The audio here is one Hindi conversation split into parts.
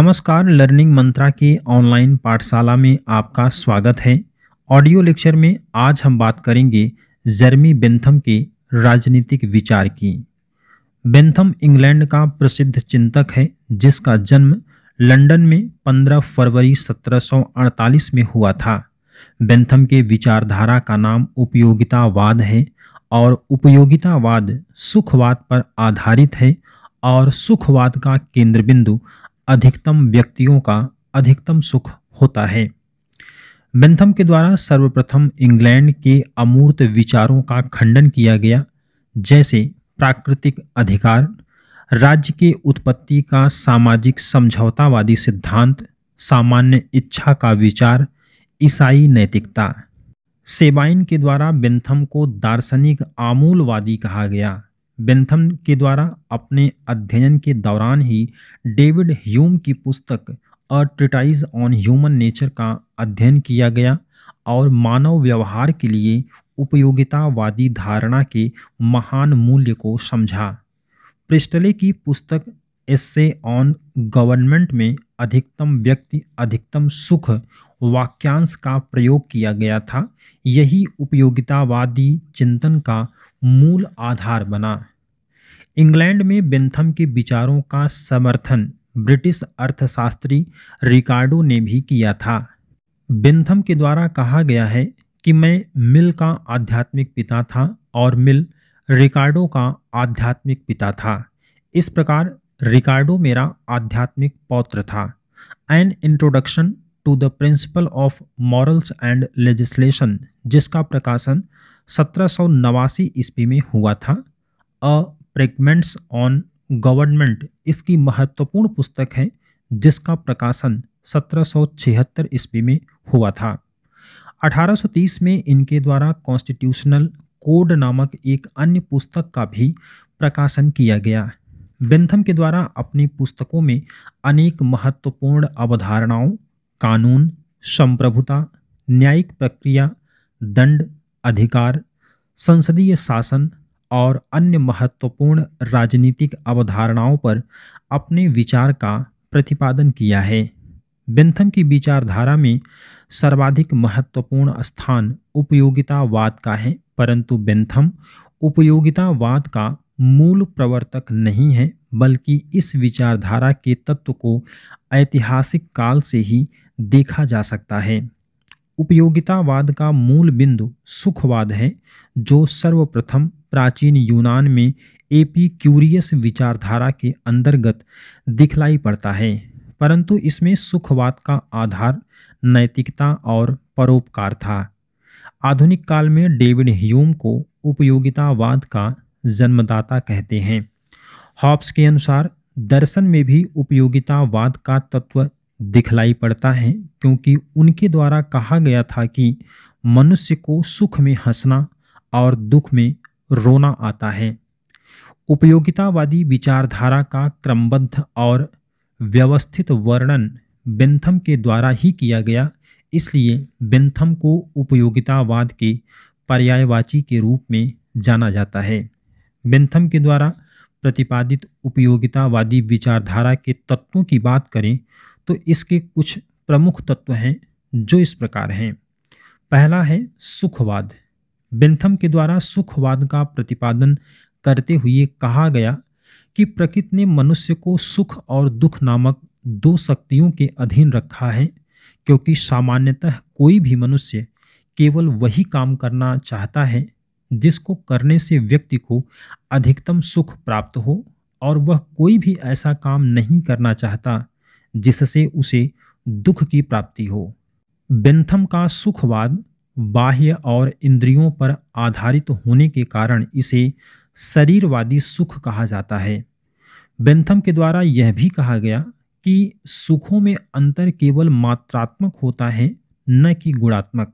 नमस्कार लर्निंग मंत्रा के ऑनलाइन पाठशाला में आपका स्वागत है ऑडियो लेक्चर में आज हम बात करेंगे जर्मी बेंथम के राजनीतिक विचार की बेंथम इंग्लैंड का प्रसिद्ध चिंतक है जिसका जन्म लंदन में 15 फरवरी 1748 में हुआ था बेंथम के विचारधारा का नाम उपयोगितावाद है और उपयोगितावाद सुखवाद पर आधारित है और सुखवाद का केंद्र बिंदु अधिकतम व्यक्तियों का अधिकतम सुख होता है बेंथम के द्वारा सर्वप्रथम इंग्लैंड के अमूर्त विचारों का खंडन किया गया जैसे प्राकृतिक अधिकार राज्य के उत्पत्ति का सामाजिक समझौतावादी सिद्धांत सामान्य इच्छा का विचार ईसाई नैतिकता सेबाइन के द्वारा बेंथम को दार्शनिक आमूलवादी कहा गया बेंथम के द्वारा अपने अध्ययन के दौरान ही डेविड ह्यूम की पुस्तक a treatise on human nature का अध्ययन किया गया और मानव व्यवहार के लिए उपयोगितावादी धारणा के महान मूल्य को समझा प्रिस्टले की पुस्तक एस्से ऑन गवर्नमेंट में अधिकतम व्यक्ति अधिकतम सुख वाक्यांश का प्रयोग किया गया था यही उपयोगितावादी चिंतन का मूल आधार बना इंग्लैंड में बेंथम के विचारों का समर्थन ब्रिटिश अर्थशास्त्री रिकार्डो ने भी किया था बेंथम के द्वारा कहा गया है कि मैं मिल का आध्यात्मिक पिता था और मिल रिकार्डो का आध्यात्मिक पिता था इस प्रकार रिकार्डो मेरा आध्यात्मिक पौत्र था an introduction to the principle of morals and legislation जिसका प्रकाशन सत्रह सौ नवासी ईस्वी में हुआ था अ प्रेगमेंट्स ऑन गवर्नमेंट इसकी महत्वपूर्ण पुस्तक है जिसका प्रकाशन सत्रह सौ छिहत्तर ईस्वी में हुआ था 1830 में इनके द्वारा कॉन्स्टिट्यूशनल कोड नामक एक अन्य पुस्तक का भी प्रकाशन किया गया बेंथम के द्वारा अपनी पुस्तकों में अनेक महत्वपूर्ण अवधारणाओं कानून संप्रभुता न्यायिक प्रक्रिया दंड अधिकार संसदीय शासन और अन्य महत्वपूर्ण राजनीतिक अवधारणाओं पर अपने विचार का प्रतिपादन किया है बेंथम की विचारधारा में सर्वाधिक महत्वपूर्ण स्थान उपयोगितावाद का है परंतु बेंथम उपयोगितावाद का मूल प्रवर्तक नहीं है बल्कि इस विचारधारा के तत्व को ऐतिहासिक काल से ही देखा जा सकता है उपयोगितावाद का मूल बिंदु सुखवाद है जो सर्वप्रथम प्राचीन यूनान में एपी क्यूरियस विचारधारा के अंतर्गत दिखलाई पड़ता है परंतु इसमें सुखवाद का आधार नैतिकता और परोपकार था आधुनिक काल में डेविड ह्यूम को उपयोगितावाद का जन्मदाता कहते हैं हॉब्स के अनुसार दर्शन में भी उपयोगितावाद का तत्व दिखलाई पड़ता है क्योंकि उनके द्वारा कहा गया था कि मनुष्य को सुख में हंसना और दुख में रोना आता है उपयोगितावादी विचारधारा का क्रमबद्ध और व्यवस्थित वर्णन बेंथम के द्वारा ही किया गया इसलिए बेंथम को उपयोगितावाद के पर्यायवाची के रूप में जाना जाता है बेंथम के द्वारा प्रतिपादित उपयोगितावादी विचारधारा के तत्वों की बात करें तो इसके कुछ प्रमुख तत्व हैं जो इस प्रकार हैं पहला है सुखवाद बिन्थम के द्वारा सुखवाद का प्रतिपादन करते हुए कहा गया कि प्रकृति ने मनुष्य को सुख और दुख नामक दो शक्तियों के अधीन रखा है क्योंकि सामान्यतः कोई भी मनुष्य केवल वही काम करना चाहता है जिसको करने से व्यक्ति को अधिकतम सुख प्राप्त हो और वह कोई भी ऐसा काम नहीं करना चाहता जिससे उसे दुख की प्राप्ति हो बेंथम का सुखवाद बाह्य और इंद्रियों पर आधारित होने के कारण इसे शरीरवादी सुख कहा जाता है बेंथम के द्वारा यह भी कहा गया कि सुखों में अंतर केवल मात्रात्मक होता है न कि गुणात्मक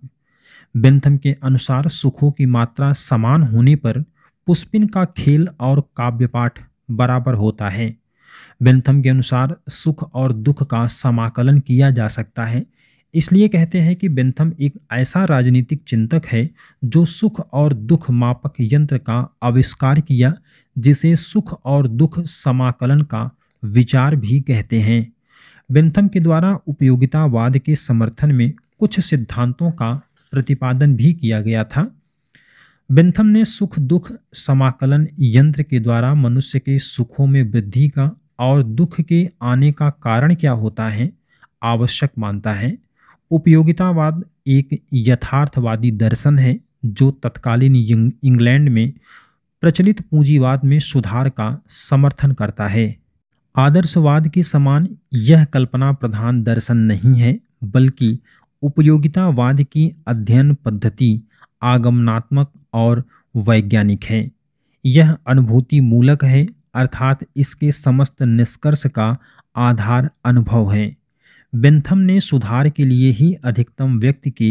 बेंथम के अनुसार सुखों की मात्रा समान होने पर पुष्पिन का खेल और काव्यपाठ बराबर होता है बेंथम के अनुसार सुख और दुख का समाकलन किया जा सकता है इसलिए कहते हैं कि बेंथम एक ऐसा राजनीतिक चिंतक है जो सुख और दुख मापक यंत्र का आविष्कार किया जिसे सुख और दुख समाकलन का विचार भी कहते हैं बेंथम के द्वारा उपयोगितावाद के समर्थन में कुछ सिद्धांतों का प्रतिपादन भी किया गया था बेंथम ने सुख दुख समाकलन यंत्र के द्वारा मनुष्य के सुखों में वृद्धि का और दुख के आने का कारण क्या होता है आवश्यक मानता है उपयोगितावाद एक यथार्थवादी दर्शन है जो तत्कालीन इंग्लैंड में प्रचलित पूंजीवाद में सुधार का समर्थन करता है आदर्शवाद के समान यह कल्पना प्रधान दर्शन नहीं है बल्कि उपयोगितावाद की अध्ययन पद्धति आगमनात्मक और वैज्ञानिक है यह अनुभूति मूलक है अर्थात इसके समस्त निष्कर्ष का आधार अनुभव है बेंथम ने सुधार के लिए ही अधिकतम व्यक्ति के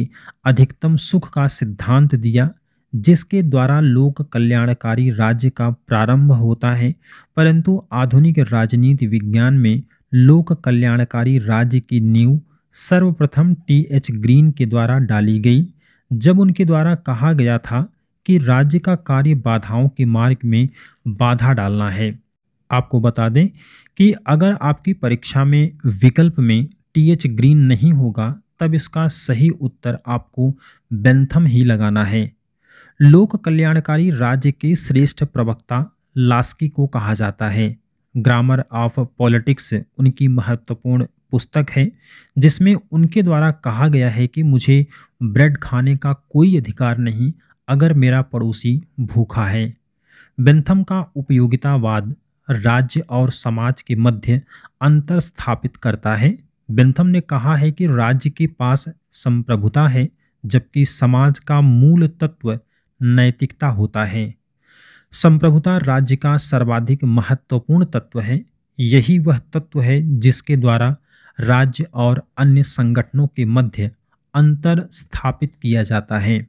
अधिकतम सुख का सिद्धांत दिया जिसके द्वारा लोक कल्याणकारी राज्य का प्रारंभ होता है परंतु आधुनिक राजनीति विज्ञान में लोक कल्याणकारी राज्य की नींव सर्वप्रथम टी एच ग्रीन के द्वारा डाली गई जब उनके द्वारा कहा गया था कि राज्य का कार्य बाधाओं के मार्ग में बाधा डालना है आपको बता दें कि अगर आपकी परीक्षा में विकल्प में टीएच ग्रीन नहीं होगा तब इसका सही उत्तर आपको बेंथम ही लगाना है लोक कल्याणकारी राज्य के श्रेष्ठ प्रवक्ता लास्की को कहा जाता है ग्रामर ऑफ पॉलिटिक्स उनकी महत्वपूर्ण पुस्तक है जिसमें उनके द्वारा कहा गया है कि मुझे ब्रेड खाने का कोई अधिकार नहीं अगर मेरा पड़ोसी भूखा है बेंथम का उपयोगितावाद राज्य और समाज के मध्य अंतर स्थापित करता है बेंथम ने कहा है कि राज्य के पास संप्रभुता है जबकि समाज का मूल तत्व नैतिकता होता है संप्रभुता राज्य का सर्वाधिक महत्वपूर्ण तत्व है यही वह तत्व है जिसके द्वारा राज्य और अन्य संगठनों के मध्य अंतर स्थापित किया जाता है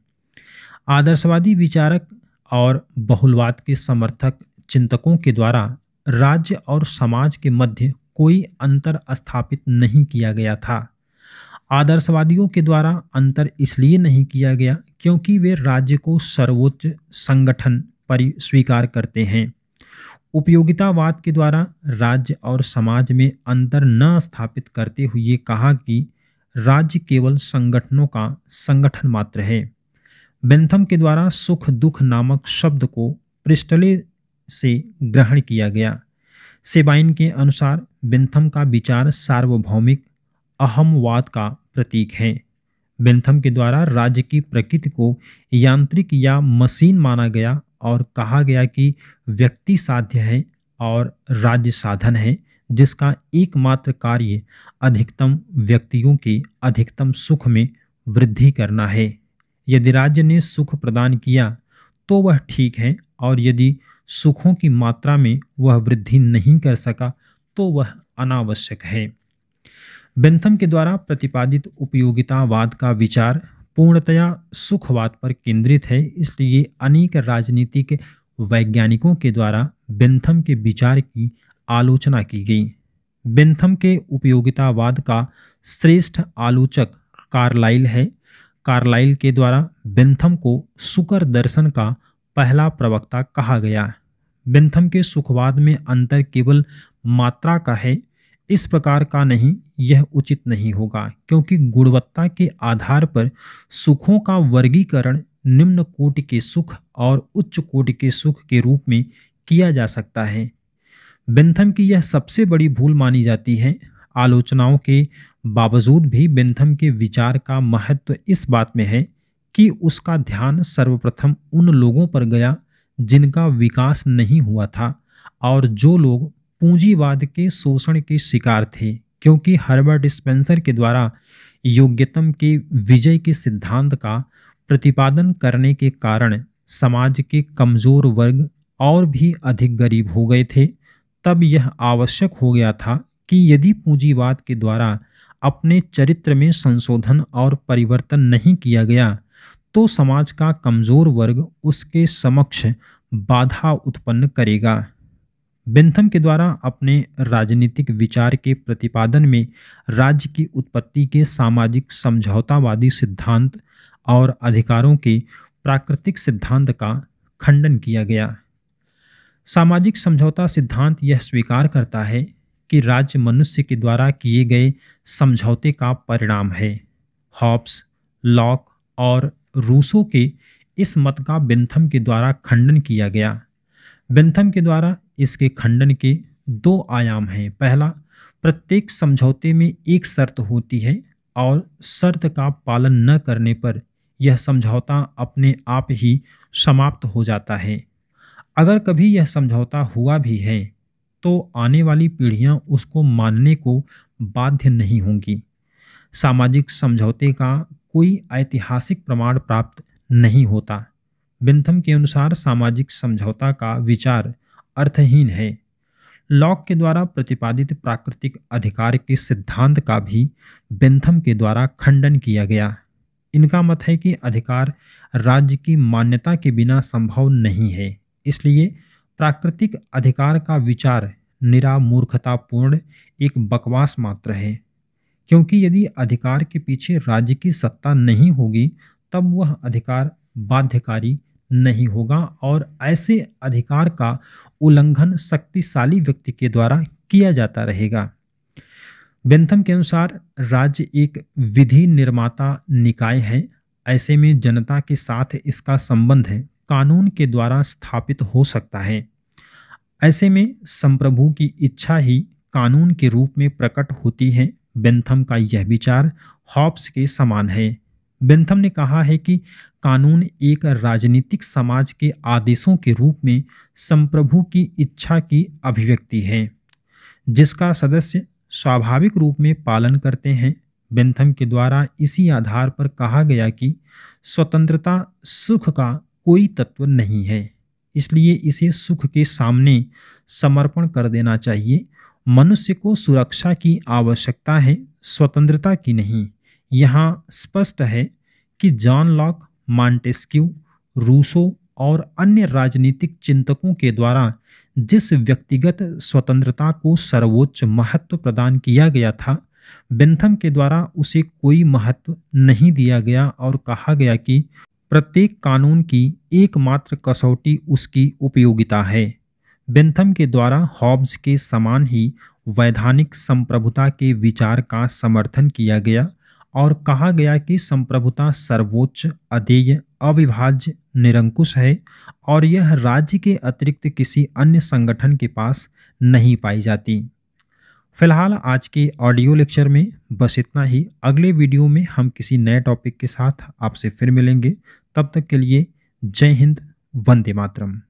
आदर्शवादी विचारक और बहुलवाद के समर्थक चिंतकों के द्वारा राज्य और समाज के मध्य कोई अंतर स्थापित नहीं किया गया था आदर्शवादियों के द्वारा अंतर इसलिए नहीं किया गया क्योंकि वे राज्य को सर्वोच्च संगठन पर स्वीकार करते हैं उपयोगितावाद के द्वारा राज्य और समाज में अंतर न स्थापित करते हुए कहा कि राज्य केवल संगठनों का संगठन मात्र है बेंथम के द्वारा सुख दुख नामक शब्द को पृष्ठले से ग्रहण किया गया सेबाइन के अनुसार बेंथम का विचार सार्वभौमिक अहमवाद का प्रतीक है बेंथम के द्वारा राज्य की प्रकृति को यांत्रिक या मशीन माना गया और कहा गया कि व्यक्ति साध्य है और राज्य साधन है जिसका एकमात्र कार्य अधिकतम व्यक्तियों के अधिकतम सुख में वृद्धि करना है यदि राज्य ने सुख प्रदान किया तो वह ठीक है और यदि सुखों की मात्रा में वह वृद्धि नहीं कर सका तो वह अनावश्यक है बेंथम के द्वारा प्रतिपादित उपयोगितावाद का विचार पूर्णतया सुखवाद पर केंद्रित है इसलिए अनेक राजनीतिक वैज्ञानिकों के द्वारा बेंथम के विचार की आलोचना की गई बेंथम के उपयोगितावाद का श्रेष्ठ आलोचक कार्लाइल है कार्लाइल के द्वारा बिन्थम को सुकर दर्शन का पहला प्रवक्ता कहा गया बिन्थम के सुखवाद में अंतर केवल मात्रा का है इस प्रकार का नहीं यह उचित नहीं होगा क्योंकि गुणवत्ता के आधार पर सुखों का वर्गीकरण निम्न कोटि के सुख और उच्च कोटि के सुख के रूप में किया जा सकता है बिन्थम की यह सबसे बड़ी भूल मानी जाती है आलोचनाओं के बावजूद भी बेंथम के विचार का महत्व तो इस बात में है कि उसका ध्यान सर्वप्रथम उन लोगों पर गया जिनका विकास नहीं हुआ था और जो लोग पूंजीवाद के शोषण के शिकार थे क्योंकि हर्बर्ट स्पेंसर के द्वारा योग्यतम के विजय के सिद्धांत का प्रतिपादन करने के कारण समाज के कमजोर वर्ग और भी अधिक गरीब हो गए थे तब यह आवश्यक हो गया था कि यदि पूंजीवाद के द्वारा अपने चरित्र में संशोधन और परिवर्तन नहीं किया गया तो समाज का कमज़ोर वर्ग उसके समक्ष बाधा उत्पन्न करेगा बेंथम के द्वारा अपने राजनीतिक विचार के प्रतिपादन में राज्य की उत्पत्ति के सामाजिक समझौतावादी सिद्धांत और अधिकारों के प्राकृतिक सिद्धांत का खंडन किया गया सामाजिक समझौता सिद्धांत यह स्वीकार करता है कि राज्य मनुष्य के द्वारा किए गए समझौते का परिणाम है हॉब्स लॉक और रूसो के इस मत का बेंथम के द्वारा खंडन किया गया बेंथम के द्वारा इसके खंडन के दो आयाम हैं पहला प्रत्येक समझौते में एक शर्त होती है और शर्त का पालन न करने पर यह समझौता अपने आप ही समाप्त हो जाता है अगर कभी यह समझौता हुआ भी है तो आने वाली पीढ़ियां उसको मानने को बाध्य नहीं होंगी सामाजिक समझौते का कोई ऐतिहासिक प्रमाण प्राप्त नहीं होता बिंथम के अनुसार सामाजिक समझौता का विचार अर्थहीन है लॉक के द्वारा प्रतिपादित प्राकृतिक अधिकार के सिद्धांत का भी बिंथम के द्वारा खंडन किया गया इनका मत है कि अधिकार राज्य की मान्यता के बिना संभव नहीं है इसलिए प्राकृतिक अधिकार का विचार निरा मूर्खतापूर्ण एक बकवास मात्र है क्योंकि यदि अधिकार के पीछे राज्य की सत्ता नहीं होगी तब वह अधिकार बाध्यकारी नहीं होगा और ऐसे अधिकार का उल्लंघन शक्तिशाली व्यक्ति के द्वारा किया जाता रहेगा बेंथम के अनुसार राज्य एक विधि निर्माता निकाय है ऐसे में जनता के साथ इसका संबंध है कानून के द्वारा स्थापित हो सकता है ऐसे में संप्रभु की इच्छा ही कानून के रूप में प्रकट होती है बेंथम का यह विचार हॉब्स के समान है बेंथम ने कहा है कि कानून एक राजनीतिक समाज के आदेशों के रूप में संप्रभु की इच्छा की अभिव्यक्ति है जिसका सदस्य स्वाभाविक रूप में पालन करते हैं बेंथम के द्वारा इसी आधार पर कहा गया कि स्वतंत्रता सुख का कोई तत्व नहीं है इसलिए इसे सुख के सामने समर्पण कर देना चाहिए मनुष्य को सुरक्षा की आवश्यकता है स्वतंत्रता की नहीं यहाँ स्पष्ट है कि जॉन लॉक मांटेस्क्यू रूसो और अन्य राजनीतिक चिंतकों के द्वारा जिस व्यक्तिगत स्वतंत्रता को सर्वोच्च महत्व प्रदान किया गया था बेंथम के द्वारा उसे कोई महत्व नहीं दिया गया और कहा गया कि प्रत्येक कानून की एकमात्र कसौटी उसकी उपयोगिता है बेंथम के द्वारा हॉब्स के समान ही वैधानिक संप्रभुता के विचार का समर्थन किया गया और कहा गया कि संप्रभुता सर्वोच्च अधेय अविभाज्य निरंकुश है और यह राज्य के अतिरिक्त किसी अन्य संगठन के पास नहीं पाई जाती फिलहाल आज के ऑडियो लेक्चर में बस इतना ही अगले वीडियो में हम किसी नए टॉपिक के साथ आपसे फिर मिलेंगे तब तक के लिए जय हिंद वंदे मातरम